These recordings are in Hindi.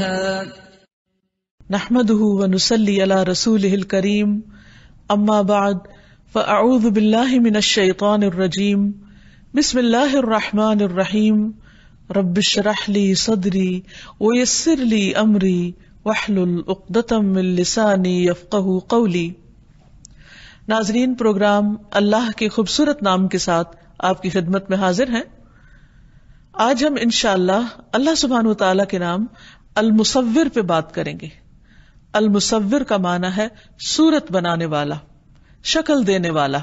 نحمده ونسلي على رسوله الكريم أما بعد فأعوذ بالله من الشيطان الرجيم بسم الله الرحمن الرحيم رب اشرح لي صدري ويسر لي أمري واحلل عقدة من لساني يفقه قولي नाजरीन प्रोग्राम अल्लाह के खूबसूरत नाम के साथ आपकी खिदमत में हाजिर हैं आज हम इनशाला अल्लाह सुबहान तला के नाम अलमुसविर पे बात करेंगे अलमुसविर का माना है सूरत बनाने वाला शक्ल देने वाला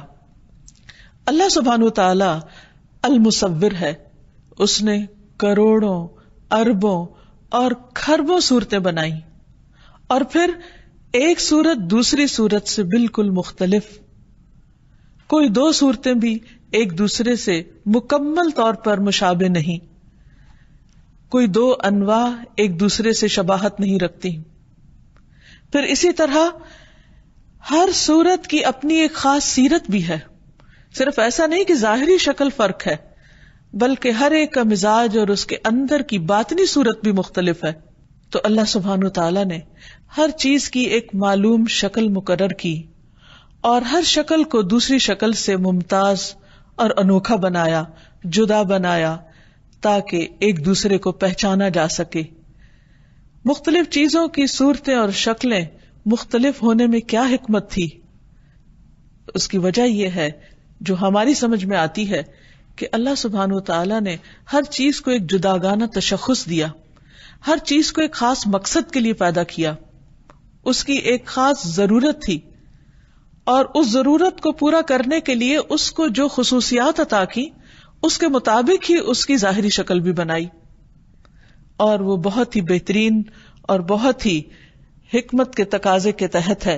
अल्लाह सुबहान तला अलमुसविर है उसने करोड़ों अरबों और खरबों सूरतें बनाई और फिर एक सूरत दूसरी सूरत से बिल्कुल मुख्तलिफ कोई दो सूरतें भी एक दूसरे से मुकम्मल तौर पर मुशाबे नहीं कोई दो अनवा एक दूसरे से शबाहत नहीं रखती फिर इसी तरह हर सूरत की अपनी एक खास सीरत भी है सिर्फ ऐसा नहीं कि जाहरी शक्ल फर्क है बल्कि हर एक का मिजाज और उसके अंदर की बातनी सूरत भी मुख्तलिफ है तो अल्लाह सुबहान तला ने हर चीज की एक मालूम शक्ल मुकर की और हर शक्ल को दूसरी शक्ल से मुमताज और अनोखा बनाया जुदा बनाया ताकि एक दूसरे को पहचाना जा सके मुख्तलिफ चीजों की सूरतें और शक्लें मुख्तलिफ होने में क्या हिकमत थी उसकी वजह यह है जो हमारी समझ में आती है कि अल्लाह सुबहान तला ने हर चीज को एक जुदागाना तशखस दिया हर चीज को एक खास मकसद के लिए पैदा किया उसकी एक खास जरूरत थी और उस जरूरत को पूरा करने के लिए उसको जो खसूसियात अता की उसके मुताबिक ही उसकी जाहिरी शक्ल भी बनाई और वो बहुत ही बेहतरीन और बहुत ही हिकमत के तकाजे के तहत है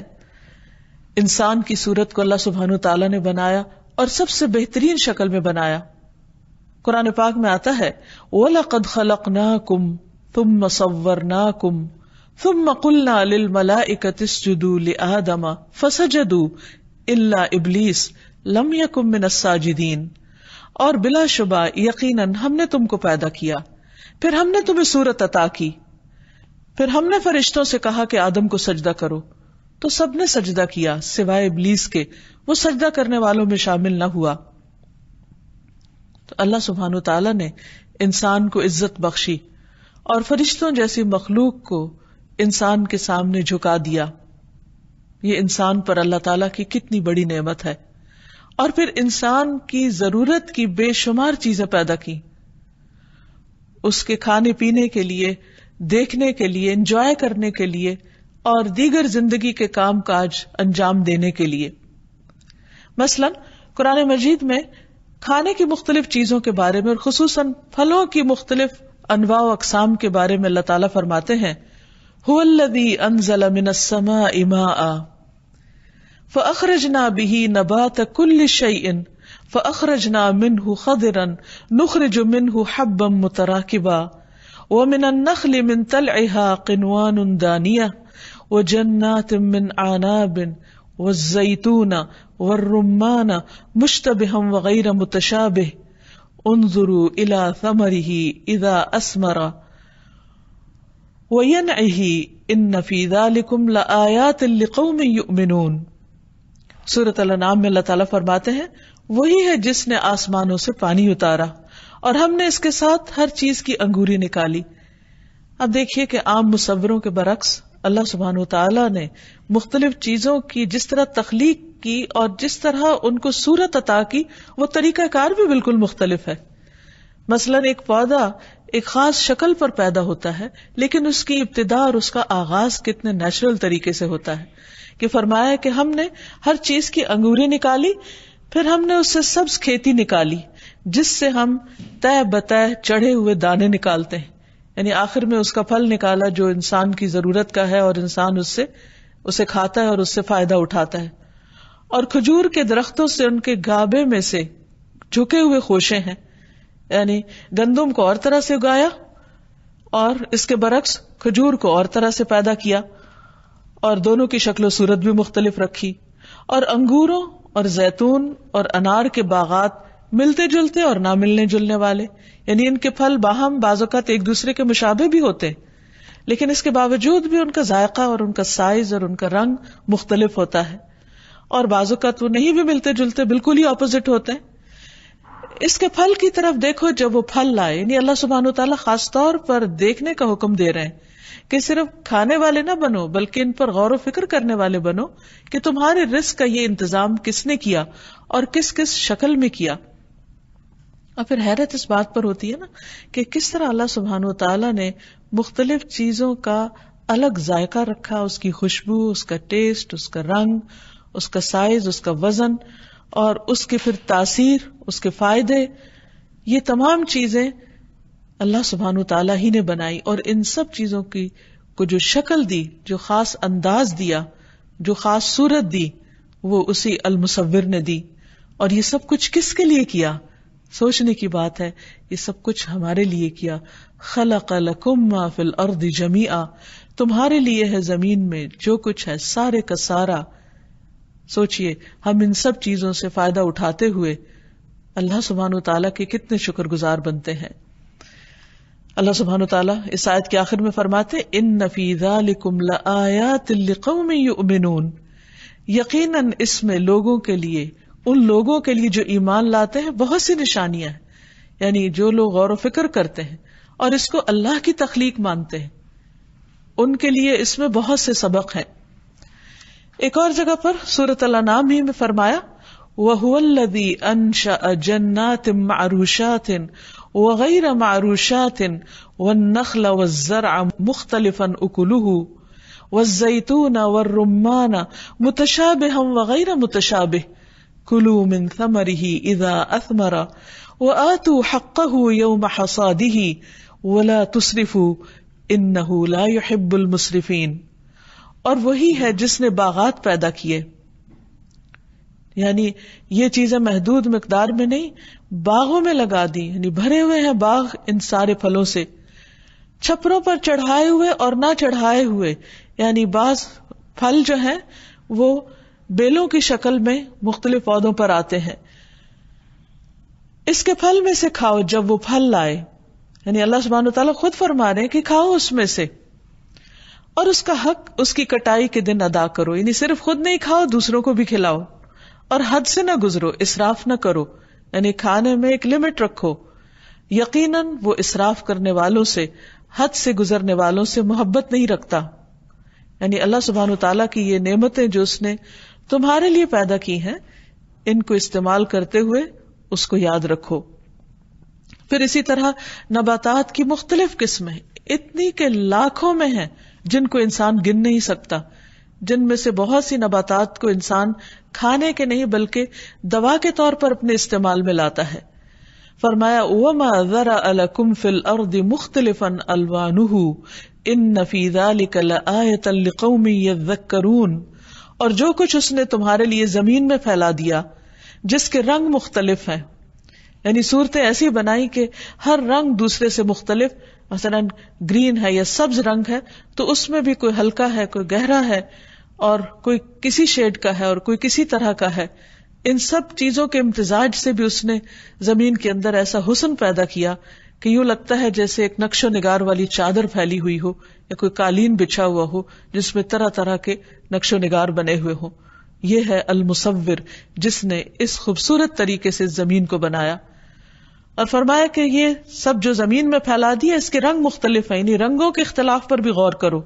इंसान की सूरत को अल्लाह सुबहान तला ने बनाया और सबसे बेहतरीन शक्ल में बनाया कुरान पाक में आता है ओला कद खलक ना कुम तुम मसवर ना कुम तुम मकुलना लिल मला इकतीस जुदू फसजदू इला इबलीस लम कुमिन और बिलाशुबा यकीनन हमने तुमको पैदा किया फिर हमने तुम्हें सूरत अता की फिर हमने फरिश्तों से कहा कि आदम को सजदा करो तो सबने सजदा किया सिवाय इबलीस के वो सजदा करने वालों में शामिल ना हुआ तो अल्लाह सुबहान तला ने इंसान को इज्जत बख्शी और फरिश्तों जैसी मखलूक को इंसान के सामने झुका दिया ये इंसान पर अल्लाह ताला की कितनी बड़ी नेमत है और फिर इंसान की जरूरत की बेशुमार चीजें पैदा की उसके खाने पीने के लिए देखने के लिए एंजॉय करने के लिए और दीगर जिंदगी के काम काज अंजाम देने के लिए मसलन कुरान मजीद में खाने की मुख्तलिफ चीजों के बारे में और खसूस फलों की मुख्तलिफ अनवा अकसाम के बारे में अल्लाह तला फरमाते हैं हुल्लदी अनजल मिनसमा इमा فأخرجنا به نبات كل شيء فأخرجنا منه خضرا نخرج منه حبا متراكبا ومن النخل من تلعها قنوان دانية وجنات من عناب والزيتون والرمان مشتبها وغير متشابه انظروا إلى ثمره إذا أسمر وينعه إن في ذلكم لآيات لقوم يؤمنون सूरत नाम में अल्लाह तला फरमाते हैं वही है जिसने आसमानों से पानी उतारा और हमने इसके साथ हर चीज की अंगूरी निकाली अब देखिए कि आम मुसवरों के बरक्स अल्लाह सुबहान तला ने मुख्तलिफ चीजों की जिस तरह तख्लीक की और जिस तरह उनको सूरत अता की वो तरीका कार भी बिल्कुल मुख्तलिफ है मसलन एक पौधा एक खास शक्ल पर पैदा होता है लेकिन उसकी इब्तदा और उसका आगाज कितने नेचुरल तरीके से होता है कि फरमाया कि हमने हर चीज की अंगूरी निकाली फिर हमने उससे सब्ज खेती निकाली जिससे हम तय बतय चढ़े हुए दाने निकालते हैं यानी आखिर में उसका फल निकाला जो इंसान की जरूरत का है और इंसान उससे उसे खाता है और उससे फायदा उठाता है और खजूर के दरख्तों से उनके गाबे में से झुके हुए खोशे हैं यानी गंदम को और तरह से उगाया और इसके बरक्स खजूर को और तरह से पैदा किया और दोनों की शक्ल सूरत भी मुख्तलिफ रखी और अंगूरों और जैतून और अनार के बागात मिलते जुलते और ना मिलने जुलने वाले यानी इनके फल बाहम बाजोकात एक दूसरे के मुशाबे भी होते लेकिन इसके बावजूद भी उनका जायका और उनका साइज और उनका रंग मुख्तलिफ होता है और बाजोकात वो नहीं भी मिलते जुलते बिल्कुल ही अपोजिट होते हैं इसके फल की तरफ देखो जब वो फल लाए यानी अल्लाह सुबहान तला खास तौर पर देखने का हुक्म दे रहे हैं कि सिर्फ खाने वाले ना बनो बल्कि इन पर गौर फिक्र करने वाले बनो कि तुम्हारे रिस्क का ये इंतजाम किसने किया और किस किस शक्ल में किया और फिर हैरत इस बात पर होती है ना कि किस तरह अल्लाह सुबहान तला ने मुख्तलिफ चीजों का अलग जायका रखा उसकी खुशबू उसका टेस्ट उसका रंग उसका साइज उसका वजन और उसकी फिर तासीर उसके फायदे ये तमाम चीजें अल्लाह सुबहान तला ही ने बनाई और इन सब चीजों की को जो शक्ल दी जो खास अंदाज दिया जो खास सूरत दी वो उसी अलमुसविर ने दी और ये सब कुछ किसके लिए किया सोचने की बात है ये सब कुछ हमारे लिए किया खल खला फिल अर्द जमीआ तुम्हारे लिए है जमीन में जो कुछ है सारे का सारा सोचिए हम इन सब चीजों से फायदा उठाते हुए अल्लाह सुबहान तला के कितने शुक्रगुजार बनते हैं अल्लाह सुबहान तला इस आयत के आखिर में फरमाते इन नफीजा लिकुमलायातमिन यकीनन इसमें लोगों के लिए उन लोगों के लिए जो ईमान लाते हैं बहुत सी निशानियां हैं यानी जो लोग गौर फिक्र करते हैं और इसको अल्लाह की तख्लीक मानते हैं उनके लिए इसमें बहुत से सबक हैं एक और जगह पर सूरत नाम ही में फरमाया वहुअल्लदी अनशा जन्नातिन मारूशातिन वगैर मारूशातिन व नखल व जरा मुख्तलिफन उकुलह व जैतून व रुमाना मुतशाब हम वगैर मुतशाब कुलू मिन समरी इदा असमरा व आतू हक़ह यौम हसादिही वला तुसरिफू इन्नहू ला युहिब्बुल मुसरिफीन और वही है जिसने बागात पैदा किए यानी ये चीजें महदूद मकदार में नहीं बागों में लगा दी यानी भरे हुए हैं बाग इन सारे फलों से छपरों पर चढ़ाए हुए और ना चढ़ाए हुए यानी बाज फल जो है वो बेलों की शक्ल में मुख्तलिफ पौधों पर आते हैं इसके फल में से खाओ जब वो फल लाए यानी अल्लाह सुबहान तला खुद फरमा रहे कि खाओ उसमें से और उसका हक उसकी कटाई के दिन अदा करो यानी सिर्फ खुद नहीं खाओ दूसरों को भी खिलाओ और हद से ना गुजरो इसराफ ना करो यानी खाने में एक लिमिट रखो यकीनन वो इसराफ करने वालों से हद से गुजरने वालों से मोहब्बत नहीं रखता यानी अल्लाह सुबहान तला की ये नेमतें जो उसने तुम्हारे लिए पैदा की हैं इनको इस्तेमाल करते हुए उसको याद रखो फिर इसी तरह नबातात की मुख्तलिफ किस्में इतनी के लाखों में है जिनको इंसान गिन नहीं सकता जिनमें से बहुत सी नबातात को इंसान खाने के नहीं बल्कि दवा के तौर पर अपने इस्तेमाल में लाता है फरमाया फिल मुख्तलिफन इन नफीजा और जो कुछ उसने तुम्हारे लिए जमीन में फैला दिया जिसके रंग मुख्तलिफ हैं यानी सूरतें ऐसी बनाई कि हर रंग दूसरे से मुख्तलिफ मसलन ग्रीन है या सब्ज रंग है तो उसमें भी कोई हल्का है कोई गहरा है और कोई किसी शेड का है और कोई किसी तरह का है इन सब चीजों के इम्तजाज से भी उसने जमीन के अंदर ऐसा हुसन पैदा किया कि यूं लगता है जैसे एक नक्शो निगार वाली चादर फैली हुई हो या कोई कालीन बिछा हुआ हो जिसमें तरह तरह के नक्शो निगार बने हुए हों ये है अल मुसविर जिसने इस खूबसूरत तरीके से जमीन को बनाया और फरमाया कि ये सब जो जमीन में फैला दी है इसके रंग मुख्तलिफ है इन्हीं रंगों के इख्तलाफ पर भी गौर करो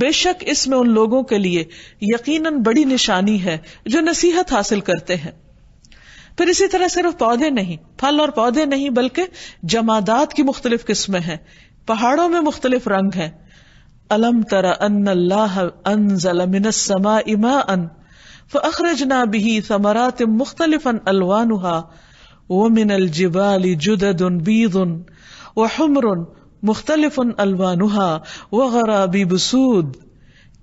बेशक इसमें उन लोगों के लिए यकीनन बड़ी निशानी है जो नसीहत हासिल करते हैं फिर इसी तरह सिर्फ पौधे नहीं फल और पौधे नहीं बल्कि जमादात की मुख्तलिफ किस्में हैं पहाड़ों में मुख्तलिफ रंग हैं अलम तरा अन फखरजना बिही समरात मुख्तलिफन अलवानुहा वो मिनल जिबाली जुदन बीदन वो हमरुन मुख्तलिफ उन अलवानुहा व गराबी बसूद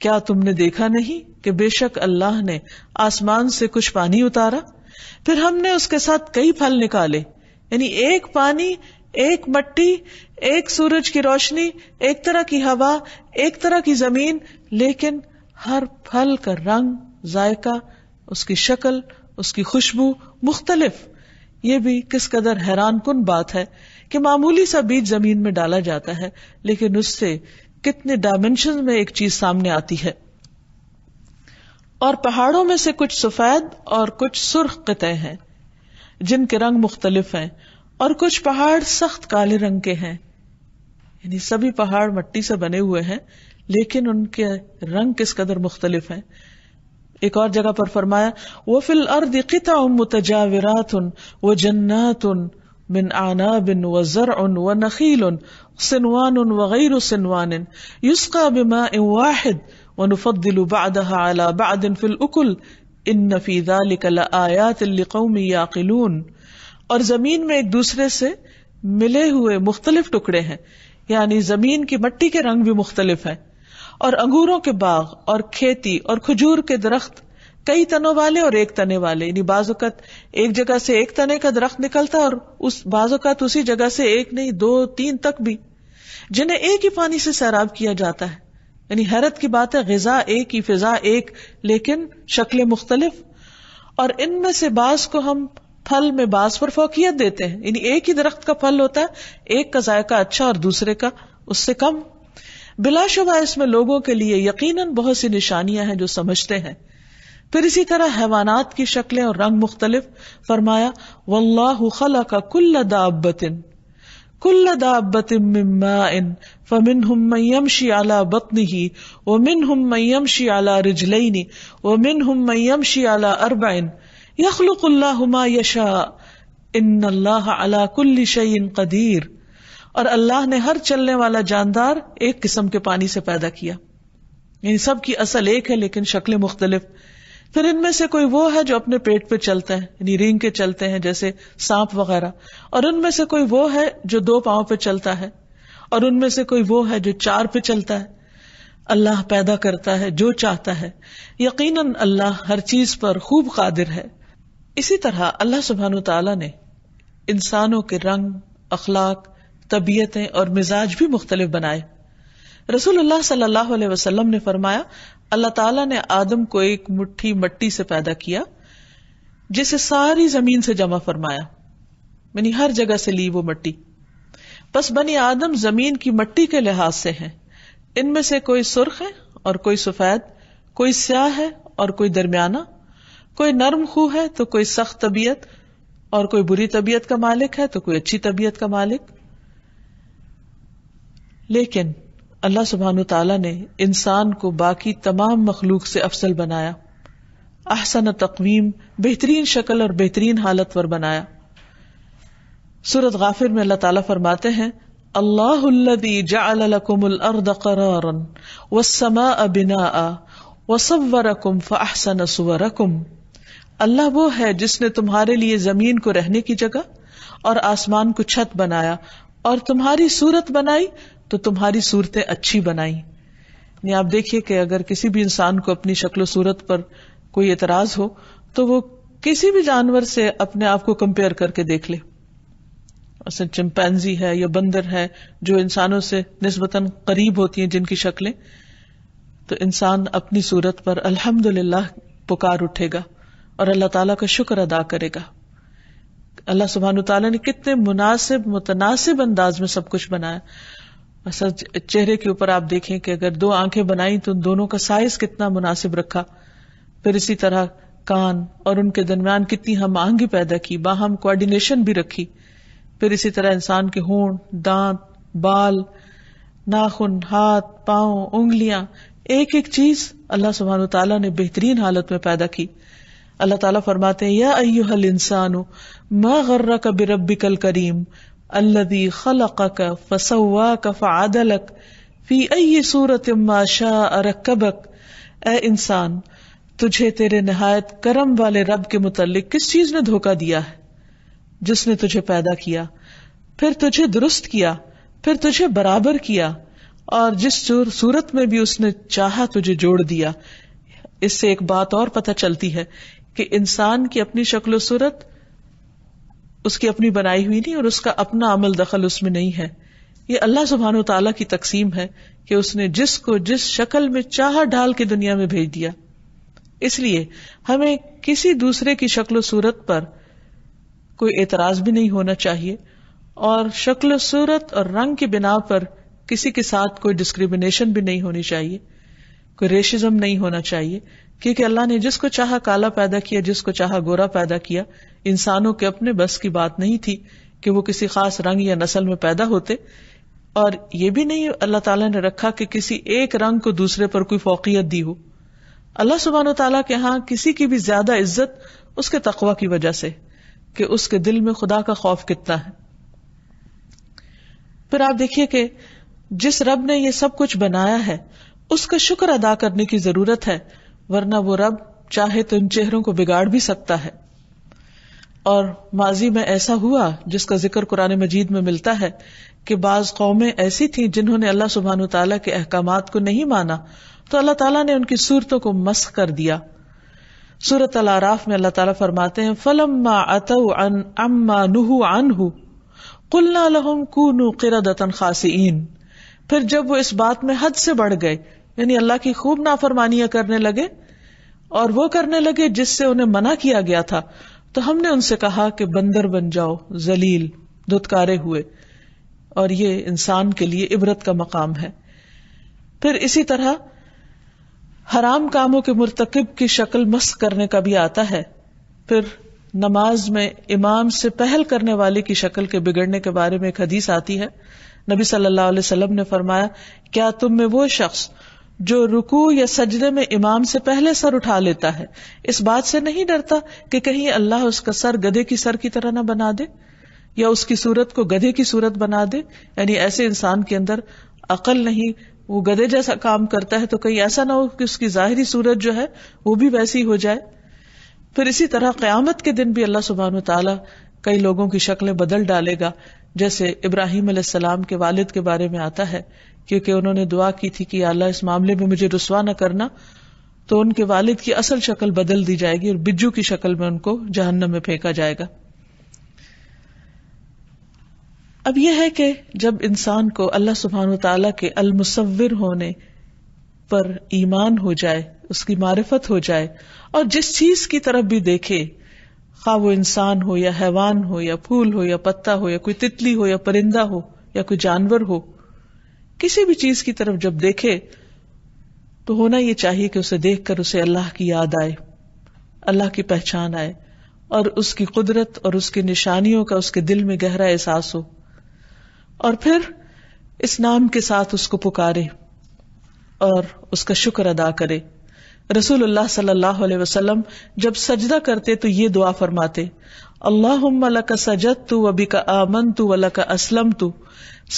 क्या तुमने देखा नहीं कि बेशक अल्लाह ने आसमान से कुछ पानी उतारा फिर हमने उसके साथ कई फल निकाले यानी एक पानी एक मट्टी एक सूरज की रोशनी एक तरह की हवा एक तरह की जमीन लेकिन हर फल का रंग जायका उसकी शक्ल उसकी खुशबू मुख्तलिफ ये भी किस कदर हैरान कन बात है कि मामूली सा बीज जमीन में डाला जाता है लेकिन उससे कितने डायमेंशन में एक चीज सामने आती है और पहाड़ों में से कुछ सफेद और कुछ सुर्ख कतें हैं जिनके रंग मुख्तलिफ हैं और कुछ पहाड़ सख्त काले रंग के हैं यानी सभी पहाड़ मट्टी से बने हुए हैं लेकिन उनके रंग किस कदर मुख्तलिफ हैं एक और जगह पर फरमाया वो फिल अर्द किता मुतजावरात उन वो जन्नात उन बिन आना बिन वजर उन व नखील उन सिनवान उन ونفضل بعدها على بعد في الأكل इन नफी आयात कौमी याकिलून और जमीन में एक दूसरे से मिले हुए मुख्तलिफ टुकड़े हैं यानी जमीन की मिट्टी के रंग भी मुख्तलिफ है और अंगूरों के बाग और खेती और खजूर के दरख्त कई तनों वाले और एक तने वाले यानी बाजुकत एक जगह से एक तने का दरख्त निकलता और उस बाजुकत उसी जगह से एक नहीं दो तीन तक भी जिन्हें एक ही पानी से सैराब किया जाता है यानी हैरत की बात है गजा एक ही फिजा एक लेकिन शक्लें मुख्तलिफ और इनमें से बास को हम फल में बास पर फोकियत देते हैं यानी एक ही दरख्त का फल होता है एक का जायका अच्छा और दूसरे का उससे कम बिलाशुबा इसमें लोगों के लिए यकीनन बहुत सी निशानियां हैं जो समझते हैं फिर इसी तरह हैवानात की शक्लें और रंग मुख्तलिफ फरमाया वल्लाह खला का कुल्ला दाबतिन कुल्ला दाबतिन मिम्मा इन फमिन यमशी आला बतनी व मिन हम यमशी आला रिजलईनी व मिन हम यमशी आला अरबाइन यखलुकुल्लाहुमा यशा इन अल्लाह अला कुल्ली शयइन कदीर और अल्लाह ने हर चलने वाला जानदार एक किस्म के पानी से पैदा किया इन सब की असल एक है लेकिन शक्लें मुख्तलिफ फिर इनमें से कोई वो है जो अपने पेट पे चलते हैं यानी रिंग के चलते हैं जैसे सांप वगैरह और उनमें से कोई वो है जो दो पाओ पे चलता है और उनमें से कोई वो है जो चार पे चलता है अल्लाह पैदा करता है जो चाहता है यकीनन अल्लाह हर चीज पर खूब कादिर है इसी तरह अल्लाह सुबहान तला ने इंसानों के रंग अखलाक तबीयतें और मिजाज भी मुख्तलिफ बनाए रसूल सल्लल्लाहु अलैहि ने फरमाया अल्लाह ताला ने आदम को एक मुट्ठी मट्टी से पैदा किया जिसे सारी जमीन से जमा फरमाया मैंने हर जगह से ली वो मट्टी बस बनी आदम जमीन की मट्टी के लिहाज से है इनमें से कोई सुर्ख है और कोई सफेद कोई स्याह है और कोई दरमियाना कोई नर्म खू है तो कोई सख्त तबीयत और कोई बुरी तबीयत का मालिक है तो कोई अच्छी तबीयत का मालिक लेकिन अल्लाह सुबहान तला ने इंसान को बाकी तमाम मखलूक से अफसल बनाया अहसन तकवीम बेहतरीन शक्ल और बेहतरीन हालत पर बनाया सूरत गाफिर में अल्लाह ताला फरमाते हैं अल्लाह वो है जिसने तुम्हारे लिए जमीन को रहने की जगह और आसमान को छत बनाया और तुम्हारी सूरत बनाई तो तुम्हारी सूरतें अच्छी बनाई नहीं आप देखिए कि अगर किसी भी इंसान को अपनी शक्ल सूरत पर कोई एतराज हो तो वो किसी भी जानवर से अपने आप को कंपेयर करके देख ले चिंपैनजी है या बंदर है जो इंसानों से नस्बतन करीब होती हैं जिनकी शक्लें तो इंसान अपनी सूरत पर अल्हम्दुलिल्लाह पुकार उठेगा और अल्लाह ताला का शुक्र अदा करेगा अल्लाह सुबहान तला ने कितने मुनासिब मुतनासिब अंदाज में सब कुछ बनाया असल चेहरे के ऊपर आप देखें कि अगर दो आंखें बनाई तो दोनों का साइज कितना मुनासिब रखा फिर इसी तरह कान और उनके दरमियान कितनी हम आंगी पैदा की बाहम कोऑर्डिनेशन भी रखी फिर इसी तरह इंसान के होंठ दांत बाल नाखून हाथ पाओ उंगलियां एक एक चीज अल्लाह सुबहान तला ने बेहतरीन हालत में पैदा की अल्लाह ताला फरमाते हैं या अयो हल इंसान मर्र गर्रा कबी रबी कल करीम अल्लदी खलक का फसवा का फादलक फी अई सूरत माशा अरकबक ए इंसान तुझे तेरे नहायत करम वाले रब के मुतलिक किस चीज ने धोखा दिया है जिसने तुझे पैदा किया फिर तुझे दुरुस्त किया फिर तुझे बराबर किया और जिस सूरत में भी उसने चाहा तुझे जोड़ दिया इससे एक बात और पता चलती है कि इंसान की अपनी शक्ल सूरत उसकी अपनी बनाई हुई नहीं और उसका अपना अमल दखल उसमें नहीं है ये अल्लाह सुबहान तला की तकसीम है कि उसने जिसको जिस शक्ल में चाह डाल के दुनिया में भेज दिया इसलिए हमें किसी दूसरे की शक्ल सूरत पर कोई एतराज भी नहीं होना चाहिए और शक्ल सूरत और रंग की बिना पर किसी के साथ कोई डिस्क्रिमिनेशन भी नहीं होनी चाहिए कोई रेशिज्म नहीं होना चाहिए क्योंकि अल्लाह ने जिसको चाहा काला पैदा किया जिसको चाहा गोरा पैदा किया इंसानों के अपने बस की बात नहीं थी कि वो किसी खास रंग या नस्ल में पैदा होते और ये भी नहीं अल्लाह ताला ने रखा कि किसी एक रंग को दूसरे पर कोई फोकियत दी हो अल्लाह सुबहान तला के यहाँ किसी की भी ज्यादा इज्जत उसके तकवा की वजह से कि उसके दिल में खुदा का खौफ कितना है फिर आप देखिए कि जिस रब ने ये सब कुछ बनाया है उसका शुक्र अदा करने की जरूरत है वरना वो रब चाहे तो इन चेहरों को बिगाड़ भी सकता है और माजी में ऐसा हुआ जिसका जिक्र कुरान मजीद में मिलता है कि बाज कौमें ऐसी थी जिन्होंने अल्लाह सुबहान तला के अहकाम को नहीं माना तो अल्लाह तला ने उनकी सूरतों को मस्क कर दिया सूरत अल आराफ में अल्लाह ताला फरमाते हैं फलम्मा अतऊ अन अम्मा नुहू अनहू कुल्ला लहम कूनु किरदतन खासीन फिर जब वो इस बात में हद से बढ़ गए यानी अल्लाह की खूब नाफरमानियां करने लगे और वो करने लगे जिससे उन्हें मना किया गया था तो हमने उनसे कहा कि बंदर बन जाओ जलील धुतकारे हुए और ये इंसान के लिए इबरत का मकाम है फिर इसी तरह हराम कामों के मुरतकब की शक्ल मस्त करने का भी आता है फिर नमाज में इमाम से पहल करने वाले की शक्ल के बिगड़ने के बारे में एक हदीस आती है नबी सल्लल्लाहु अलैहि वसल्लम ने फरमाया क्या तुम में वो शख्स जो रुकू या सजदे में इमाम से पहले सर उठा लेता है इस बात से नहीं डरता कि कहीं अल्लाह उसका सर गधे की सर की तरह ना बना दे या उसकी सूरत को गधे की सूरत बना दे यानी ऐसे इंसान के अंदर अकल नहीं वो गधे जैसा काम करता है तो कहीं ऐसा ना हो कि उसकी जाहिर सूरत जो है वो भी वैसी हो जाए फिर इसी तरह क्यामत के दिन भी अल्लाह सुबहान तला कई लोगों की शक्लें बदल डालेगा जैसे इब्राहिम अलैहिस्सलाम के वालिद के बारे में आता है क्योंकि उन्होंने दुआ की थी कि अल्लाह इस मामले में मुझे रुसवा न करना तो उनके वालिद की असल शक्ल बदल दी जाएगी और बिज्जू की शक्ल में उनको जहन्नम में फेंका जाएगा अब यह है कि जब इंसान को अल्लाह सुबहान तला के अलमुसविर होने पर ईमान हो जाए उसकी मारिफत हो जाए और जिस चीज की तरफ भी देखे खा वो इंसान हो या हैवान हो या फूल हो या पत्ता हो या कोई तितली हो या परिंदा हो या कोई जानवर हो किसी भी चीज की तरफ जब देखे तो होना यह चाहिए कि उसे देखकर उसे अल्लाह की याद आए अल्लाह की पहचान आए और उसकी कुदरत और उसकी निशानियों का उसके दिल में गहरा एहसास हो और फिर इस नाम के साथ उसको पुकारे और उसका शुक्र अदा करे रसूलुल्लाह सल्लल्लाहु अलैहि वसल्लम जब सजदा करते तो ये दुआ फरमाते अल्लाह लक सजत तू वबी का आमन तू वलक असलम तू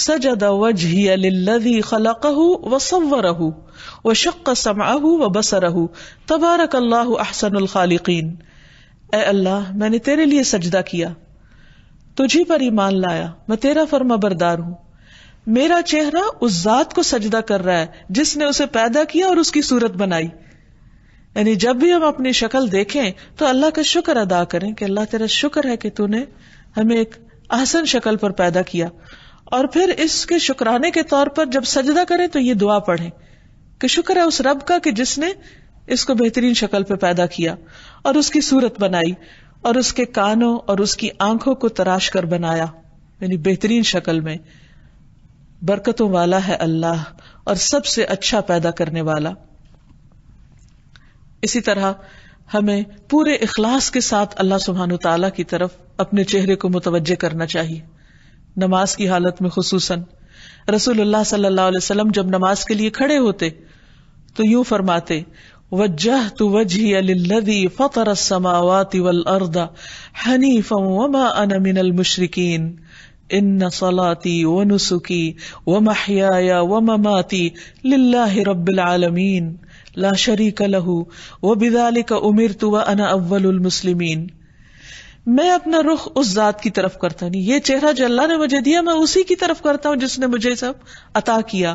सजद वजही खलकहू व सवरहू व शक् समाहू व बसरहू तबारक अल्लाह अहसन खालिकीन ए अल्लाह मैंने तेरे लिए सजदा किया तुझी पर ईमान लाया मैं तेरा फर्मा बरदार हूं मेरा चेहरा उस जात को सजदा कर रहा है जिसने उसे पैदा किया और उसकी सूरत बनाई यानी जब भी हम अपनी शक्ल देखें तो अल्लाह का शुक्र अदा करें कि अल्लाह तेरा शुक्र है कि तूने हमें एक आसन शक्ल पर पैदा किया और फिर इसके शुक्राने के तौर पर जब सजदा करें तो ये दुआ पढ़ें कि शुक्र है उस रब का कि जिसने इसको बेहतरीन शक्ल पर पैदा किया और उसकी सूरत बनाई और उसके कानों और उसकी आंखों को तराश कर बनाया यानी बेहतरीन शक्ल में बरकतों वाला है अल्लाह और सबसे अच्छा पैदा करने वाला इसी तरह हमें पूरे इखलास के साथ अल्लाह सुबहान तला की तरफ अपने चेहरे को मुतवजह करना चाहिए नमाज की हालत में खसूस रसूलुल्लाह सल्लल्लाहु अलैहि जब नमाज के लिए खड़े होते तो यूं फरमाते वजह तो वजी फतर समावत वल अर्दा इन सलाती व नुसुकी व महिया व ममाती लिल्ला रब्बिल ला शरीक लहू व बिदाली का उमिर तो वह अना अव्वल मुस्लिमीन मैं अपना रुख उस जात की तरफ करता नहीं ये चेहरा जो अल्लाह ने मुझे दिया मैं उसी की तरफ करता हूं जिसने मुझे सब अता किया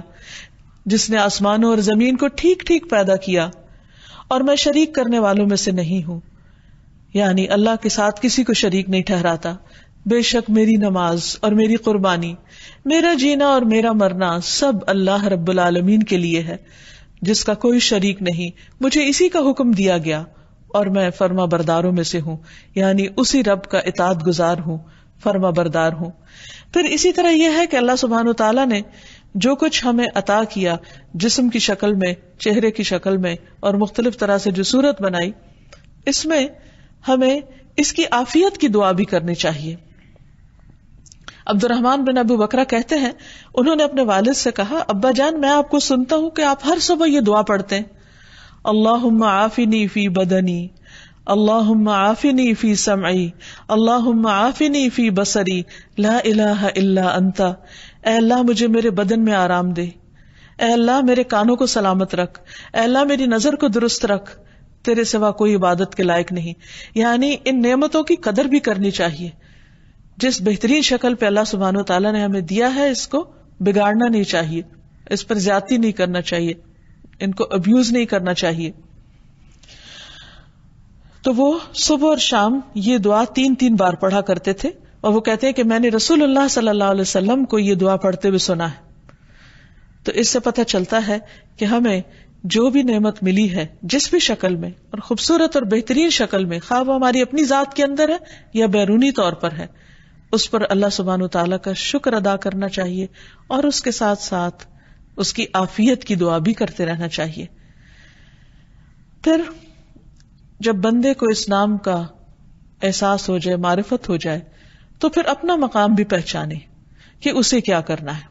जिसने आसमानों और जमीन को ठीक ठीक पैदा किया और मैं शरीक करने वालों में से नहीं हूं यानी अल्लाह के साथ किसी को शरीक नहीं ठहराता बेशक मेरी नमाज और मेरी कुर्बानी मेरा जीना और मेरा मरना सब अल्लाह रब्बुल आलमीन के लिए है जिसका कोई शरीक नहीं मुझे इसी का हुक्म दिया गया और मैं फर्मा बरदारों में से हूँ यानी उसी रब का इताद गुजार हूँ फर्मा बरदार हूँ फिर इसी तरह यह है कि अल्लाह सुबहान तला ने जो कुछ हमें अता किया जिसम की शक्ल में चेहरे की शक्ल में और मुख्तलिफ तरह से जो सूरत बनाई इसमें हमें इसकी आफियत की दुआ भी करनी चाहिए अब्दुलरहमान बिन अबू बकरा कहते हैं उन्होंने अपने वालिद से कहा अब्बा जान मैं आपको सुनता हूँ कि आप हर सुबह ये दुआ पढ़ते हैं अल्लाह आफिनी फी बदनी अल्लाह आफिनी फी समई अल्लाह आफिनी फी बसरी ला इलाहा अंता अल्लाह मुझे मेरे बदन में आराम दे अल्लाह मेरे कानों को सलामत रख अल्लाह मेरी नजर को दुरुस्त रख तेरे सिवा कोई इबादत के लायक नहीं यानी इन नियमतों की कदर भी करनी चाहिए जिस बेहतरीन शक्ल पे अल्लाह सुबहान तला ने हमें दिया है इसको बिगाड़ना नहीं चाहिए इस पर ज्यादा नहीं करना चाहिए इनको अब नहीं करना चाहिए तो वो सुबह और शाम ये दुआ तीन तीन बार पढ़ा करते थे और वो कहते हैं कि मैंने रसूल अल्लाह सल्लल्लाहु को ये दुआ पढ़ते हुए सुना है तो इससे पता चलता है कि हमें जो भी नेमत मिली है जिस भी शक्ल में और खूबसूरत और बेहतरीन शक्ल में खाब हमारी अपनी जात के अंदर है या बैरूनी तौर पर है उस पर अल्लाह सुबहान तला का शुक्र अदा करना चाहिए और उसके साथ साथ उसकी आफियत की दुआ भी करते रहना चाहिए फिर जब बंदे को इस नाम का एहसास हो जाए मारिफत हो जाए तो फिर अपना मकाम भी पहचाने कि उसे क्या करना है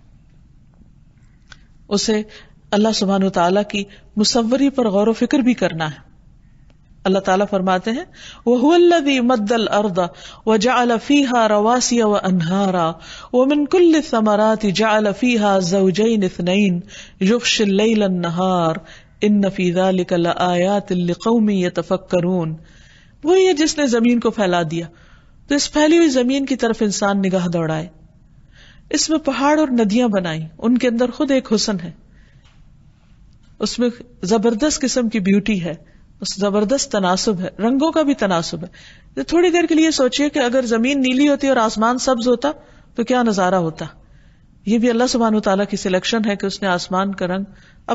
उसे अल्लाह सुबहान तला की मुसवरी पर गौर व भी करना है अल्लाह ताला फरमाते हैं वह मद्दल अर्दा व जाफीहा रवासिया व अनहारा व मिनकुल्ल समराती जाफीहा जऊजैन इतनैन युक्शिल नहार इन नफीजा लिकल आयात कौमी यतफक्करून वही है जिसने जमीन को फैला दिया तो इस फैली हुई जमीन की तरफ इंसान निगाह दौड़ाए इसमें पहाड़ और नदियां बनाई उनके अंदर खुद एक हुसन है उसमें जबरदस्त किस्म की ब्यूटी है जबरदस्त तनासब है रंगों का भी तनासब है तो थोड़ी देर के लिए सोचिए कि अगर जमीन नीली होती और आसमान सब्ज होता तो क्या नजारा होता ये भी अल्लाह सुबहान तला की सिलेक्शन है कि उसने आसमान का रंग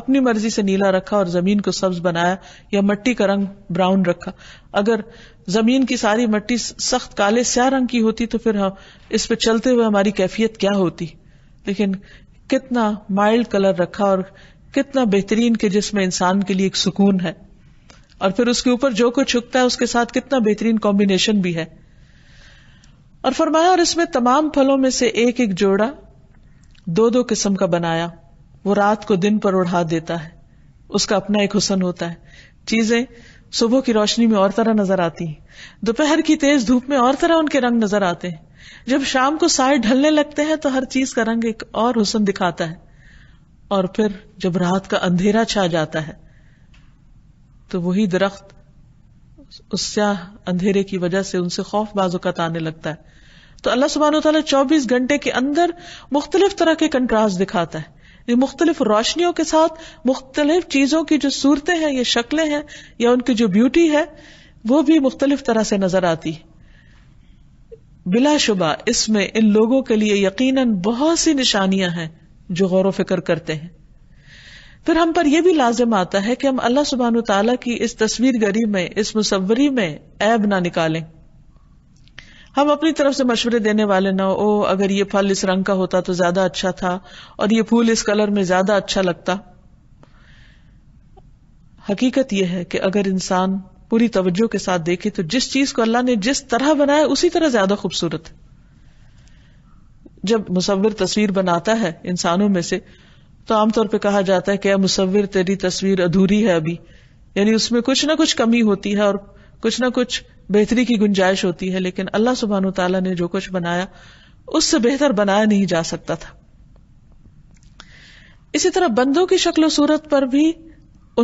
अपनी मर्जी से नीला रखा और जमीन को सब्ज बनाया या मट्टी का रंग ब्राउन रखा अगर जमीन की सारी मट्टी सख्त काले स्या रंग की होती तो फिर हम इस पर चलते हुए हमारी कैफियत क्या होती लेकिन कितना माइल्ड कलर रखा और कितना बेहतरीन के जिसमें इंसान के लिए एक सुकून है और फिर उसके ऊपर जो कुछ छुपता है उसके साथ कितना बेहतरीन कॉम्बिनेशन भी है और फरमाया और इसमें तमाम फलों में से एक एक जोड़ा दो दो किस्म का बनाया वो रात को दिन पर उड़ा देता है उसका अपना एक हुसन होता है चीजें सुबह की रोशनी में और तरह नजर आती है दोपहर की तेज धूप में और तरह उनके रंग नजर आते हैं जब शाम को साय ढलने लगते हैं तो हर चीज का रंग एक और हुसन दिखाता है और फिर जब रात का अंधेरा छा जाता है तो वही दरख्त उस अंधेरे की वजह से उनसे खौफ बाजुकत आने लगता है तो अल्लाह सुबहान तला चौबीस घंटे के अंदर मुख्तलिफ तरह के कंट्रास्ट दिखाता है ये मुख्तलिफ रोशनियों के साथ मुख्तलिफ चीजों की जो सूरतें हैं ये शक्लें हैं या उनकी जो ब्यूटी है वो भी मुख्तलिफ तरह से नजर आती है बिलाशुबा इसमें इन लोगों के लिए यकीनन बहुत सी निशानियां हैं जो गौर व फिक्र करते हैं फिर हम पर यह भी लाजिम आता है कि हम अल्लाह सुबहान तला की इस तस्वीर गरी में इस मुसवरी में ऐब ना निकालें हम अपनी तरफ से मशवरे देने वाले ना ओ अगर ये फल इस रंग का होता तो ज्यादा अच्छा था और ये फूल इस कलर में ज्यादा अच्छा लगता हकीकत यह है कि अगर इंसान पूरी तवज्जो के साथ देखे तो जिस चीज को अल्लाह ने जिस तरह बनाया उसी तरह ज्यादा खूबसूरत जब मुसविर तस्वीर बनाता है इंसानों में से तो आमतौर पर कहा जाता है कि मुसविर तेरी तस्वीर अधूरी है अभी यानी उसमें कुछ ना कुछ कमी होती है और कुछ ना कुछ बेहतरी की गुंजाइश होती है लेकिन अल्लाह सुबहान तला ने जो कुछ बनाया उससे बेहतर बनाया नहीं जा सकता था इसी तरह बंदों की शक्ल सूरत पर भी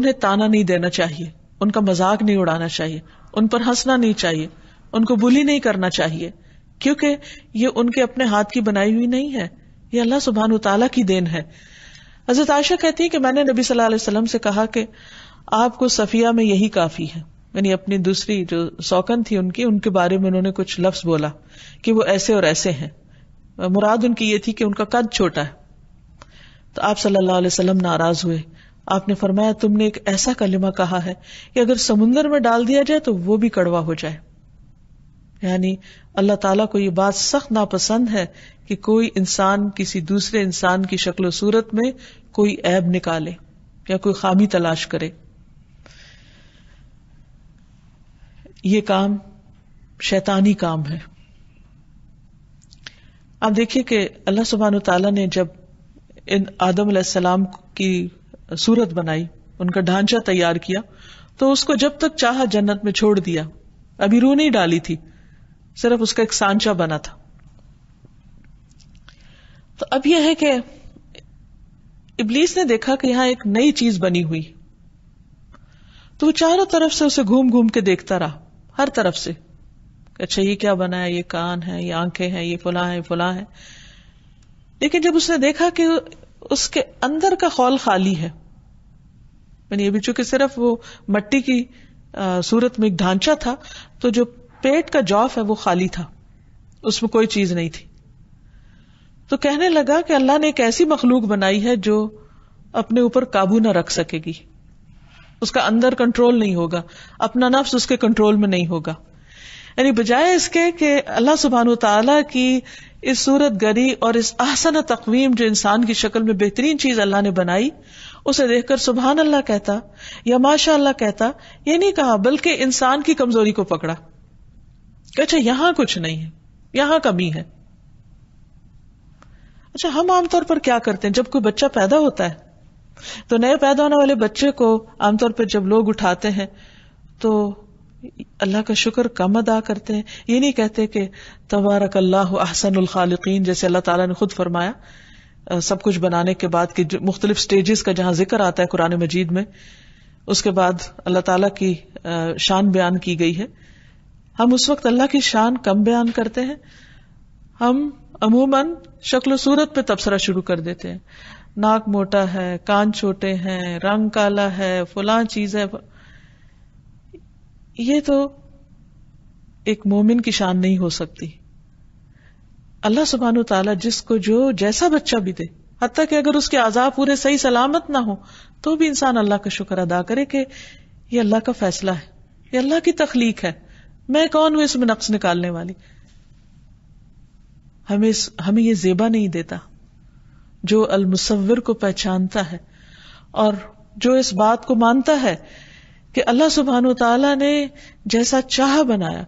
उन्हें ताना नहीं देना चाहिए उनका मजाक नहीं उड़ाना चाहिए उन पर हंसना नहीं चाहिए उनको बुली नहीं करना चाहिए क्योंकि ये उनके अपने हाथ की बनाई हुई नहीं है ये अल्लाह सुबहान तला की देन है अजत आयशा कहती है कि मैंने नबी सल्लल्लाहु अलैहि वसल्लम से कहा कि आपको सफिया में यही काफी है यानी अपनी दूसरी जो सौकन थी उनकी उनके बारे में उन्होंने कुछ लफ्ज बोला कि वो ऐसे और ऐसे हैं मुराद उनकी ये थी कि उनका कद छोटा है तो आप सल्लल्लाहु अलैहि वसल्लम नाराज हुए आपने फरमाया तुमने एक ऐसा कलिमा कहा है कि अगर समुन्दर में डाल दिया जाए तो वो भी कड़वा हो जाए यानी अल्लाह ताला को ये बात सख्त नापसंद है कि कोई इंसान किसी दूसरे इंसान की शक्ल सूरत में कोई ऐब निकाले या कोई खामी तलाश करे ये काम शैतानी काम है आप देखिए कि अल्लाह सुबहान तला ने जब इन आदम सलाम की सूरत बनाई उनका ढांचा तैयार किया तो उसको जब तक चाह जन्नत में छोड़ दिया अभी रू नहीं डाली थी सिर्फ उसका एक सांचा बना था तो अब यह है कि इबलीस ने देखा कि यहां एक नई चीज बनी हुई तो वो चारों तरफ से उसे घूम घूम के देखता रहा हर तरफ से अच्छा ये क्या बना है ये कान है ये आंखें हैं ये फुला है फुला है लेकिन जब उसने देखा कि उसके अंदर का हॉल खाली है मैंने ये भी चूंकि सिर्फ वो मट्टी की सूरत में एक ढांचा था तो जो पेट का जौफ है वो खाली था उसमें कोई चीज नहीं थी तो कहने लगा कि अल्लाह ने एक ऐसी मखलूक बनाई है जो अपने ऊपर काबू ना रख सकेगी उसका अंदर कंट्रोल नहीं होगा अपना नफ्स उसके कंट्रोल में नहीं होगा यानी बजाय इसके कि अल्लाह सुबहान तला की इस सूरत गरी और इस आसन तकवीम जो इंसान की शक्ल में बेहतरीन चीज अल्लाह ने बनाई उसे देखकर सुबहान अल्लाह कहता या माशा अल्लाह कहता ये नहीं कहा बल्कि इंसान की कमजोरी को पकड़ा अच्छा यहां कुछ नहीं है यहां कमी है अच्छा हम आमतौर पर क्या करते हैं जब कोई बच्चा पैदा होता है तो नए पैदा होने वाले बच्चे को आमतौर पर जब लोग उठाते हैं तो अल्लाह का शुक्र कम अदा करते हैं ये नहीं कहते कि तबारक अल्लाह अहसनुल खालिकीन जैसे अल्लाह ताला ने खुद फरमाया सब कुछ बनाने के बाद कि मुख्तलिफ स्टेजेस का जहां जिक्र आता है कुरान मजीद में उसके बाद अल्लाह ताला की शान बयान की गई है हम उस वक्त अल्लाह की शान कम बयान करते हैं हम अमूमन शक्ल सूरत पे तबसरा शुरू कर देते हैं नाक मोटा है कान छोटे हैं रंग काला है फुला चीज है ये तो एक मोमिन की शान नहीं हो सकती अल्लाह सुबहान तला जिसको जो जैसा बच्चा भी दे हती कि अगर उसके आजाब पूरे सही सलामत ना हो तो भी इंसान अल्लाह का शुक्र अदा करे कि यह अल्लाह का फैसला है ये अल्लाह की तखलीक है मैं कौन हूं इसमें नक्स निकालने वाली हमें हमें ये जेबा नहीं देता जो मुसविर को पहचानता है और जो इस बात को मानता है कि अल्लाह सुबहान तला ने जैसा चाह बनाया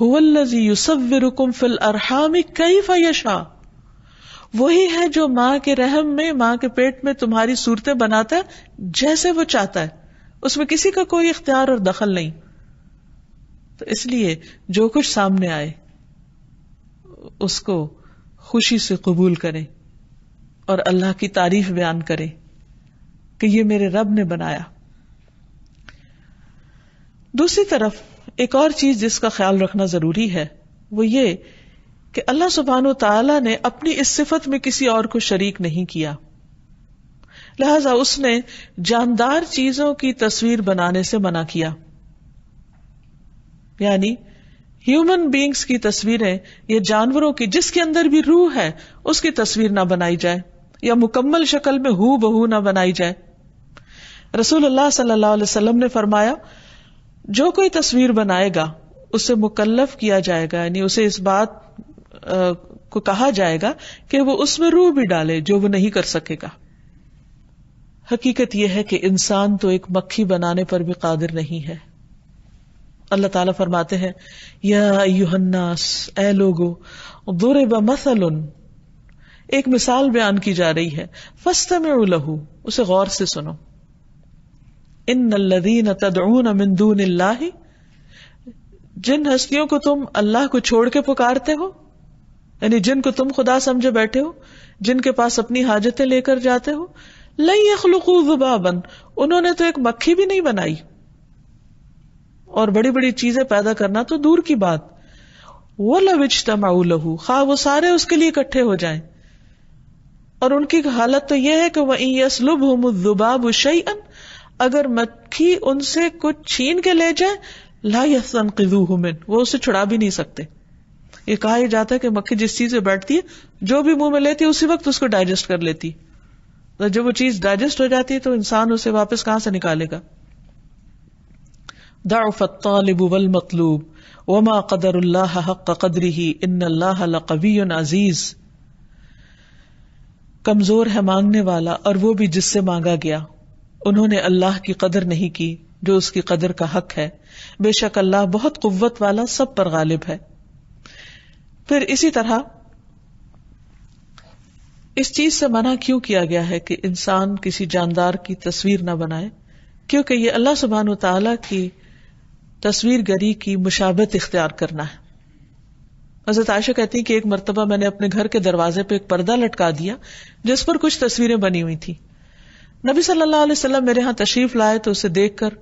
हुवल्लजी युसव्विरुकुम फिल अरहामी कई फैशा वही है जो मां के रहम में मां के पेट में तुम्हारी सूरतें बनाता है जैसे वो चाहता है उसमें किसी का कोई इख्तियार और दखल नहीं तो इसलिए जो कुछ सामने आए उसको खुशी से कबूल करें और अल्लाह की तारीफ बयान करें कि ये मेरे रब ने बनाया दूसरी तरफ एक और चीज जिसका ख्याल रखना जरूरी है वो ये कि अल्लाह सुबहान तला ने अपनी इस सिफत में किसी और को शरीक नहीं किया लिहाजा उसने जानदार चीजों की तस्वीर बनाने से मना किया यानी ह्यूमन बींग्स की तस्वीरें या जानवरों की जिसके अंदर भी रूह है उसकी तस्वीर ना बनाई जाए या मुकम्मल शक्ल में हु बहू ना बनाई जाए रसूल सल्लल्लाहु अलैहि वसल्लम ने फरमाया जो कोई तस्वीर बनाएगा उसे मुकल्लफ किया जाएगा यानी उसे इस बात आ, को कहा जाएगा कि वो उसमें रूह भी डाले जो वो नहीं कर सकेगा हकीकत यह है कि इंसान तो एक मक्खी बनाने पर भी कादिर नहीं है अल्लाह ताला फरमाते हैं या यूहन्नास ए लोगो दुरब मसलन एक मिसाल बयान की जा रही है फस्तम लहू उसे गौर से सुनो इन लदीन तदऊन मिंदून जिन हस्तियों को तुम अल्लाह को छोड़ के पुकारते हो यानी जिनको तुम खुदा समझे बैठे हो जिनके पास अपनी हाजतें लेकर जाते हो लई यखलुकू जुबाबन उन्होंने तो एक मक्खी भी नहीं बनाई और बड़ी बड़ी चीजें पैदा करना तो दूर की बात वो लविच तमाऊ लहू खा वो सारे उसके लिए इकट्ठे हो जाए और उनकी हालत तो यह है कि वही यसलुब हमुबाब शैन अगर मक्खी उनसे कुछ छीन के ले जाए ला यसन हुमिन वो उसे छुड़ा भी नहीं सकते ये कहा ही जाता है कि मक्खी जिस चीज में बैठती है जो भी मुंह में लेती है उसी वक्त उसको डाइजेस्ट कर लेती है तो जब वो चीज डाइजेस्ट हो जाती है तो इंसान उसे वापस कहां से निकालेगा ضعف الطالب والمطلوب وما قدر الله حق قدره ان الله لقوي عزيز कमजोर है मांगने वाला और वो भी जिससे मांगा गया उन्होंने अल्लाह की कदर नहीं की जो उसकी कदर का हक है बेशक अल्लाह बहुत कुव्वत वाला सब पर गालिब है फिर इसी तरह इस चीज से मना क्यों किया गया है कि इंसान किसी जानदार की तस्वीर ना बनाए क्योंकि ये अल्लाह सुबहान तला की तस्वीर गरी की मुशाबत इख्तियार करना है हजरत आयशा कहती है कि एक मरतबा मैंने अपने घर के दरवाजे पर एक पर्दा लटका दिया जिस पर कुछ तस्वीरें बनी हुई थी नबी सल्लल्लाहु अलैहि वसल्लम मेरे यहां तशरीफ लाए तो उसे देखकर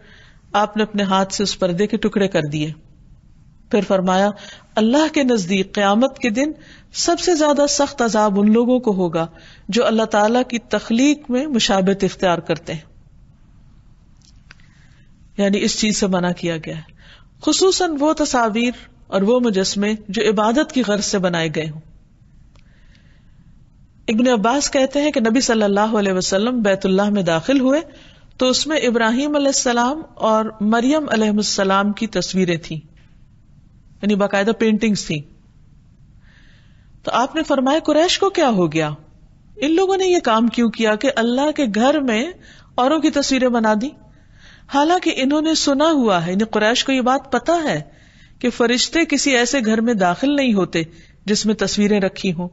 आपने अपने हाथ से उस पर्दे के टुकड़े कर दिए फिर फरमाया अल्लाह के नजदीक क्यामत के दिन सबसे ज्यादा सख्त अजाब उन लोगों को होगा जो अल्लाह ताला की तखलीक में मुशाबत इख्तियार करते हैं यानी इस चीज से मना किया गया है खसूस वो तस्वीर और वो मुजस्मे जो इबादत की गर्ज से बनाए गए हों इबन अब्बास कहते हैं कि नबी सल्लल्लाहु अलैहि वसल्लम बैतुल्लाह में दाखिल हुए तो उसमें इब्राहिम अलैहिस्सलाम और मरियम अलैहिस्सलाम की तस्वीरें थी यानी बाकायदा पेंटिंग्स थी तो आपने फरमाया कुरैश को क्या हो गया इन लोगों ने यह काम क्यों किया कि अल्लाह के घर में औरों की तस्वीरें बना दी हालांकि इन्होंने सुना हुआ है इन्हें कुरैश को ये बात पता है कि फरिश्ते किसी ऐसे घर में दाखिल नहीं होते जिसमें तस्वीरें रखी हों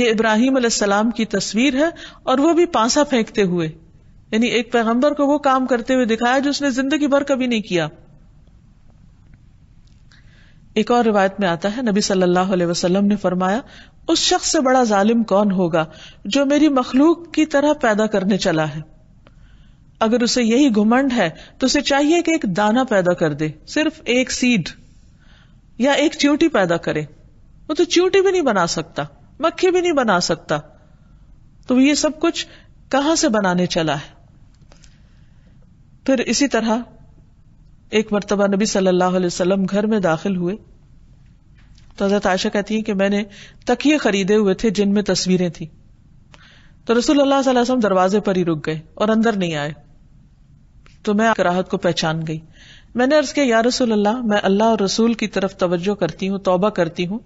ये इब्राहिम सलाम की तस्वीर है और वो भी पांसा फेंकते हुए यानी एक पैगंबर को वो काम करते हुए दिखाया जो उसने जिंदगी भर कभी नहीं किया एक और रिवायत में आता है नबी सल्लल्लाहु अलैहि वसल्लम ने फरमाया उस शख्स से बड़ा जालिम कौन होगा जो मेरी मखलूक की तरह पैदा करने चला है अगर उसे यही घुमंड है तो उसे चाहिए कि एक दाना पैदा कर दे सिर्फ एक सीड या एक च्यूटी पैदा करे वो तो च्यूटी भी नहीं बना सकता मक्खी भी नहीं बना सकता तो ये सब कुछ कहां से बनाने चला है फिर इसी तरह एक मरतबा नबी सल्लल्लाहु अलैहि वसल्लम घर में दाखिल हुए तो हजरत आयशा कहती है कि मैंने तकिए खरीदे हुए थे जिनमें तस्वीरें थी तो रसूल अल्लाह वसल्लम दरवाजे पर ही रुक गए और अंदर नहीं आए तो मैं कराहत को पहचान गई मैंने अर्ज किया या रसूल अल्लाह मैं अल्लाह और रसूल की तरफ तवज्जो करती हूँ तोबा करती हूँ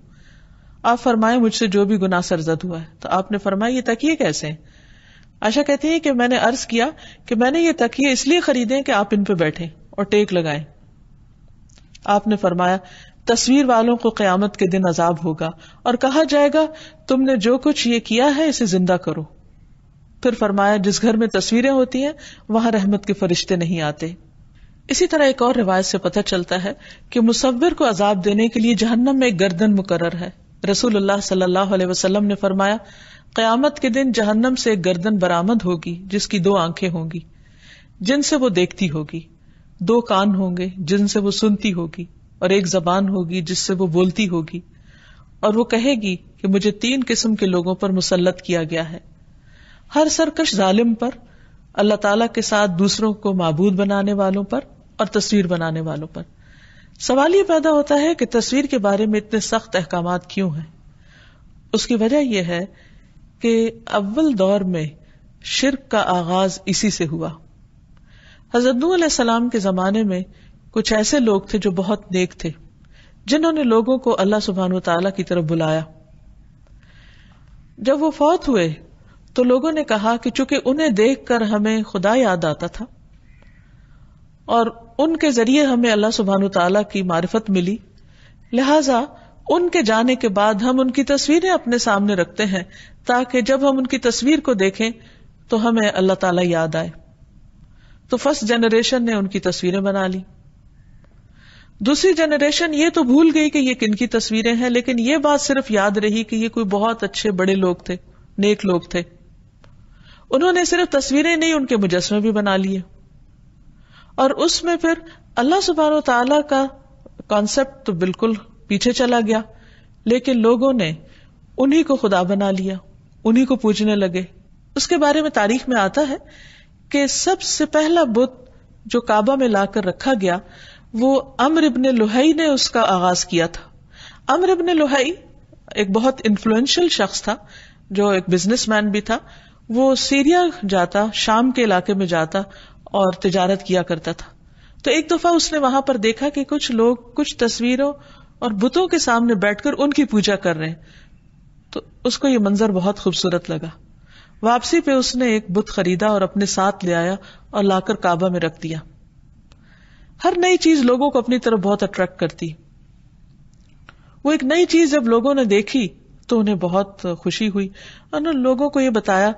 आप फरमाए मुझसे जो भी गुना सरजद हुआ है तो आपने फरमाया ये तकिए कैसे है आशा कहती है कि मैंने अर्ज किया कि मैंने ये तकिए इसलिए खरीदे कि आप इन पे बैठे और टेक लगाए आपने फरमाया तस्वीर वालों को क्यामत के दिन अजाब होगा और कहा जाएगा तुमने जो कुछ ये किया है इसे जिंदा करो फिर फरमाया जिस घर में तस्वीरें होती हैं वहां रहमत के फरिश्ते नहीं आते इसी तरह एक और रिवायत से पता चलता है कि मुसविर को अजाब देने के लिए जहन्नम में एक गर्दन मुकर है रसूल सल्लल्लाहु अलैहि ने फरमाया क्यामत के दिन जहन्नम से एक गर्दन बरामद होगी जिसकी दो आंखें होंगी जिनसे वो देखती होगी दो कान होंगे जिनसे वो सुनती होगी और एक जबान होगी जिससे वो बोलती होगी और वो कहेगी कि मुझे तीन किस्म के लोगों पर मुसलत किया गया है हर सरकश जालिम पर अल्लाह ताला के साथ दूसरों को मबूद बनाने वालों पर और तस्वीर बनाने वालों पर सवाल ये पैदा होता है कि तस्वीर के बारे में इतने सख्त अहकाम क्यों हैं उसकी वजह यह है कि अव्वल दौर में शिरक का आगाज इसी से हुआ हजरत सलाम के जमाने में कुछ ऐसे लोग थे जो बहुत नेक थे जिन्होंने लोगों को अल्लाह सुबहान तला की तरफ बुलाया जब वो फौत हुए तो लोगों ने कहा कि चूंकि उन्हें देखकर हमें खुदा याद आता था और उनके जरिए हमें अल्लाह सुबहान तला की मार्फत मिली लिहाजा उनके जाने के बाद हम उनकी तस्वीरें अपने सामने रखते हैं ताकि जब हम उनकी तस्वीर को देखें तो हमें अल्लाह ताला याद आए तो फर्स्ट जनरेशन ने उनकी तस्वीरें बना ली दूसरी जनरेशन ये तो भूल गई कि ये किन की तस्वीरें हैं लेकिन ये बात सिर्फ याद रही कि ये कोई बहुत अच्छे बड़े लोग थे नेक लोग थे उन्होंने सिर्फ तस्वीरें नहीं उनके मुजस्मे भी बना लिए और उसमें फिर अल्लाह सुबहान तला का कॉन्सेप्ट तो बिल्कुल पीछे चला गया लेकिन लोगों ने उन्हीं को खुदा बना लिया उन्हीं को पूजने लगे उसके बारे में तारीख में आता है कि सबसे पहला बुत जो काबा में लाकर रखा गया वो अमर इबन लोहाई ने उसका आगाज किया था अमर इबन लोहाई एक बहुत इन्फ्लुएंशियल शख्स था जो एक बिजनेसमैन भी था वो सीरिया जाता शाम के इलाके में जाता और तिजारत किया करता था तो एक दफा उसने वहां पर देखा कि कुछ लोग कुछ तस्वीरों और बुतों के सामने बैठकर उनकी पूजा कर रहे हैं तो उसको ये मंजर बहुत खूबसूरत लगा वापसी पे उसने एक बुत खरीदा और अपने साथ ले आया और लाकर काबा में रख दिया हर नई चीज लोगों को अपनी तरफ बहुत अट्रैक्ट करती वो एक नई चीज जब लोगों ने देखी तो उन्हें बहुत खुशी हुई और लोगों को यह बताया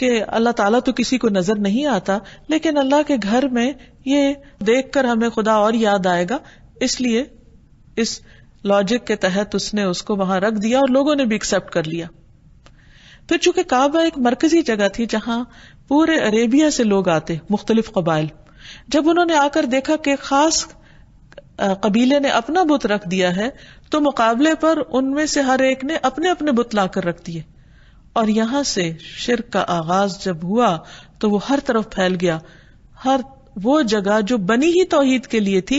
कि अल्लाह ताला तो किसी को नजर नहीं आता लेकिन अल्लाह के घर में ये देखकर हमें खुदा और याद आएगा इसलिए इस लॉजिक के तहत उसने उसको वहां रख दिया और लोगों ने भी एक्सेप्ट कर लिया फिर चूंकि काबा एक मरकजी जगह थी जहां पूरे अरेबिया से लोग आते मुख्तलिफ कबाइल जब उन्होंने आकर देखा कि खास कबीले ने अपना बुत रख दिया है तो मुकाबले पर उनमें से हर एक ने अपने अपने बुत लाकर रख दिए और यहां से शिर का आगाज जब हुआ तो वो हर तरफ फैल गया हर वो जगह जो बनी ही तोहहीद के लिए थी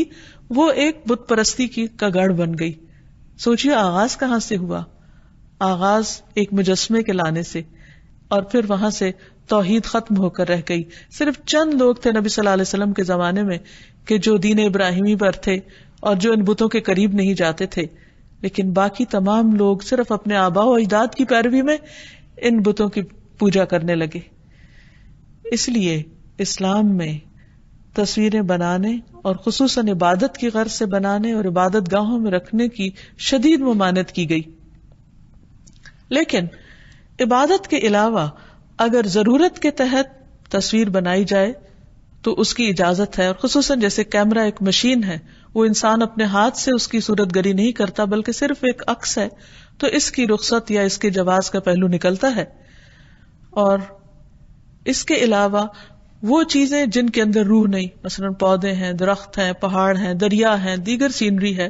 वो एक बुत परस्ती की कगड़ बन गई सोचिए आगाज कहां से हुआ आगाज एक मुजस्मे के लाने से और फिर वहां से तोहहीद खत्म होकर रह गई सिर्फ चंद लोग थे नबी सल्लल्लाहु के जमाने में कि जो दीन इब्राहिमी पर थे और जो इन बुतों के करीब नहीं जाते थे लेकिन बाकी तमाम लोग सिर्फ अपने आबाओ अजदाद की पैरवी में इन बुतों की पूजा करने लगे इसलिए इस्लाम में तस्वीरें बनाने और खसूस इबादत की गर्ज से बनाने और इबादत गाहों में रखने की शदीद ममानत की गई लेकिन इबादत के अलावा अगर जरूरत के तहत तस्वीर बनाई जाए तो उसकी इजाजत है और खसूस जैसे कैमरा एक मशीन है वो इंसान अपने हाथ से उसकी सूरत गरी नहीं करता बल्कि सिर्फ एक अक्स है तो इसकी रुख्सत या इसके जवाब का पहलू निकलता है और इसके अलावा वो चीजें जिनके अंदर रूह नहीं मसलन पौधे हैं दरख्त हैं पहाड़ हैं दरिया हैं दीगर सीनरी है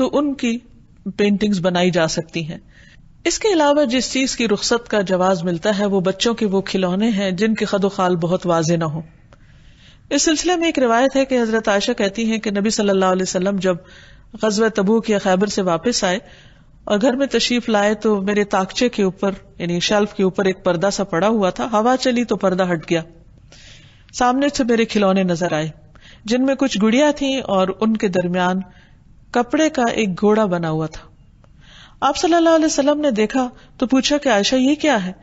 तो उनकी पेंटिंग्स बनाई जा सकती हैं इसके अलावा जिस चीज की रुख्सत का जवाब मिलता है वो बच्चों के वो खिलौने हैं जिनके खदोखाल बहुत वाजे ना हो इस सिलसिले में एक रिवायत है कि हजरत आयशा कहती हैं कि नबी सल्लल्लाहु अलैहि वसल्लम जब गजब तबूक या खैबर से वापस आए और घर में तशरीफ लाए तो मेरे ताकचे के ऊपर यानी शेल्फ के ऊपर एक पर्दा सा पड़ा हुआ था हवा चली तो पर्दा हट गया सामने से मेरे खिलौने नजर आए जिनमें कुछ गुड़िया थी और उनके दरमियान कपड़े का एक घोड़ा बना हुआ था आप सल्लल्लाहु अलैहि वसल्लम ने देखा तो पूछा कि आयशा ये क्या है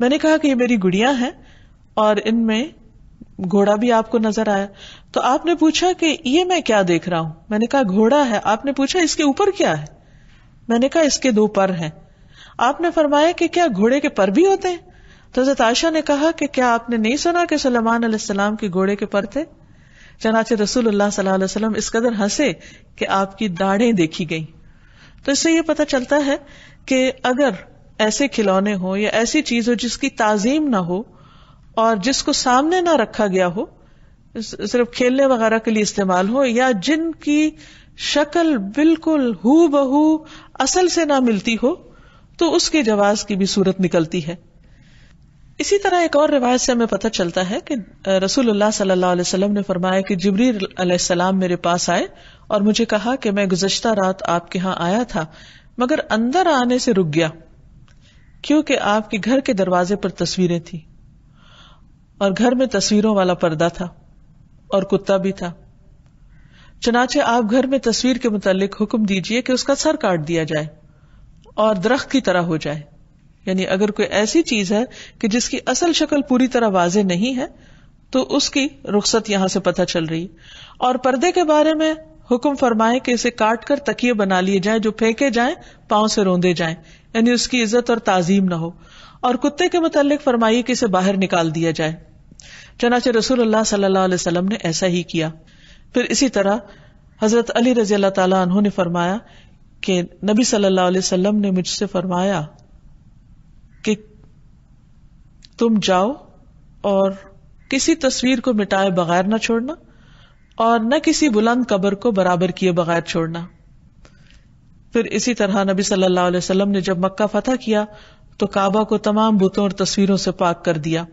मैंने कहा कि ये मेरी गुड़िया है और इनमें घोड़ा भी आपको नजर आया तो आपने पूछा कि ये मैं क्या देख रहा हूं मैंने कहा घोड़ा है आपने पूछा इसके ऊपर क्या है मैंने कहा इसके दो पर हैं आपने फरमाया कि क्या घोड़े के पर भी होते हैं तो हजरत आयशा ने कहा कि क्या आपने नहीं सुना कि सलमान सलाम के घोड़े के पर थे चनाचे रसूल सल्लाम इस कदर हंसे कि आपकी दाढ़ें देखी गई तो इससे यह पता चलता है कि अगर ऐसे खिलौने हो या ऐसी चीज हो जिसकी ताजीम ना हो और जिसको सामने ना रखा गया हो सिर्फ खेलने वगैरह के लिए इस्तेमाल हो या जिनकी शक्ल बिल्कुल हू बहू असल से ना मिलती हो तो उसके जवाज की भी सूरत निकलती है इसी तरह एक और रिवायत से हमें पता चलता है कि रसूलुल्लाह सल्लल्लाहु अलैहि वसल्लम ने फरमाया कि जबरील अलैहिस्सलाम मेरे पास आए और मुझे कहा कि मैं गुजश्ता रात आपके यहां आया था मगर अंदर आने से रुक गया क्योंकि आपके घर के दरवाजे पर तस्वीरें थी और घर में तस्वीरों वाला पर्दा था और कुत्ता भी था चनाचे आप घर में तस्वीर के मुतालिक हुक्म दीजिए कि उसका सर काट दिया जाए और दरख्त की तरह हो जाए यानी अगर कोई ऐसी चीज है कि जिसकी असल शक्ल पूरी तरह वाजे नहीं है तो उसकी रुख्सत यहां से पता चल रही और पर्दे के बारे में हुक्म फरमाए कि इसे काट कर तकिये बना लिए जाए जो फेंके जाए पांव से रोंदे जाए यानी उसकी इज्जत और ताजीम ना हो और कुत्ते के मुतालिक फरमाइए कि इसे बाहर निकाल दिया जाए चनाचे रसूल अल्लाह सल्लल्लाहु अलैहि वसल्लम ने ऐसा ही किया फिर इसी तरह हजरत अली रजी अल्लाह तला ने फरमाया कि नबी सल्लल्लाहु अलैहि वसल्लम ने मुझसे फरमाया कि तुम जाओ और किसी तस्वीर को मिटाए बगैर ना छोड़ना और न किसी बुलंद कबर को बराबर किए बगैर छोड़ना फिर इसी तरह नबी सल्लल्लाहु अलैहि वसल्लम ने जब मक्का फतह किया तो काबा को तमाम बुतों और तस्वीरों से पाक कर दिया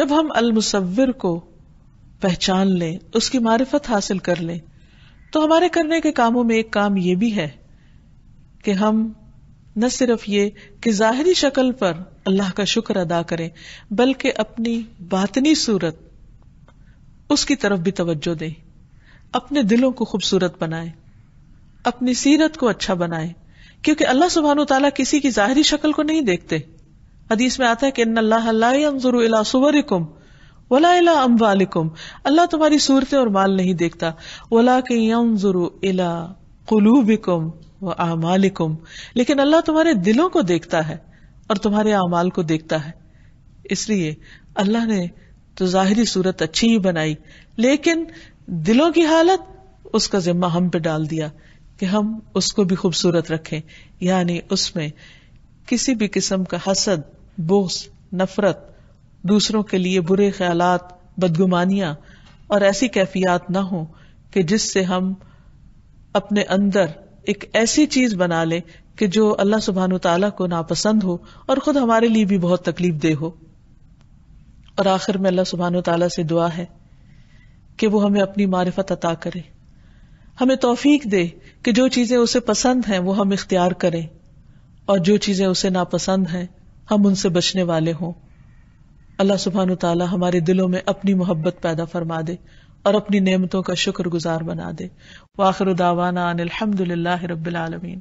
जब हम अलमुसविर को पहचान लें उसकी मारिफत हासिल कर लें तो हमारे करने के कामों में एक काम यह भी है कि हम न सिर्फ ये कि जाहरी शक्ल पर अल्लाह का शुक्र अदा करें बल्कि अपनी बातनी सूरत उसकी तरफ भी तवज्जो दें अपने दिलों को खूबसूरत बनाए अपनी सीरत को अच्छा बनाए क्योंकि अल्लाह सुबहान तला किसी की जाहरी शक्ल को नहीं देखते हदीस में आता है कि इन अल्लाह सुवरिकुम वला इला अल्लाह तुम्हारी सूरत और माल नहीं देखता वला के यम जुरू इला कुलूबिकुम व आमालिकुम लेकिन अल्लाह तुम्हारे दिलों को देखता है और तुम्हारे अमाल को देखता है इसलिए अल्लाह ने तो जाहिरी सूरत अच्छी ही बनाई लेकिन दिलों की हालत उसका जिम्मा हम पे डाल दिया कि हम उसको भी खूबसूरत रखें यानी उसमें किसी भी किस्म का हसद बोस नफरत दूसरों के लिए बुरे ख्याल बदगुमानियां और ऐसी कैफियत ना हो कि जिससे हम अपने अंदर एक ऐसी चीज बना ले कि जो अल्लाह सुबहान तला को नापसंद हो और खुद हमारे लिए भी बहुत तकलीफ दे हो और आखिर में अल्लाह सुबहान तला से दुआ है कि वो हमें अपनी मारिफत अता करे हमें तोफीक दे कि जो चीजें उसे पसंद हैं वो हम इख्तियार करें और जो चीजें उसे नापसंद हैं हम उनसे बचने वाले हों अल्लाह सुबहान तला हमारे दिलों में अपनी मोहब्बत पैदा फरमा दे और अपनी नियमतों का शुक्र गुजार बना दे वाखिर दावाना अनिलहमदुल्ला रबीन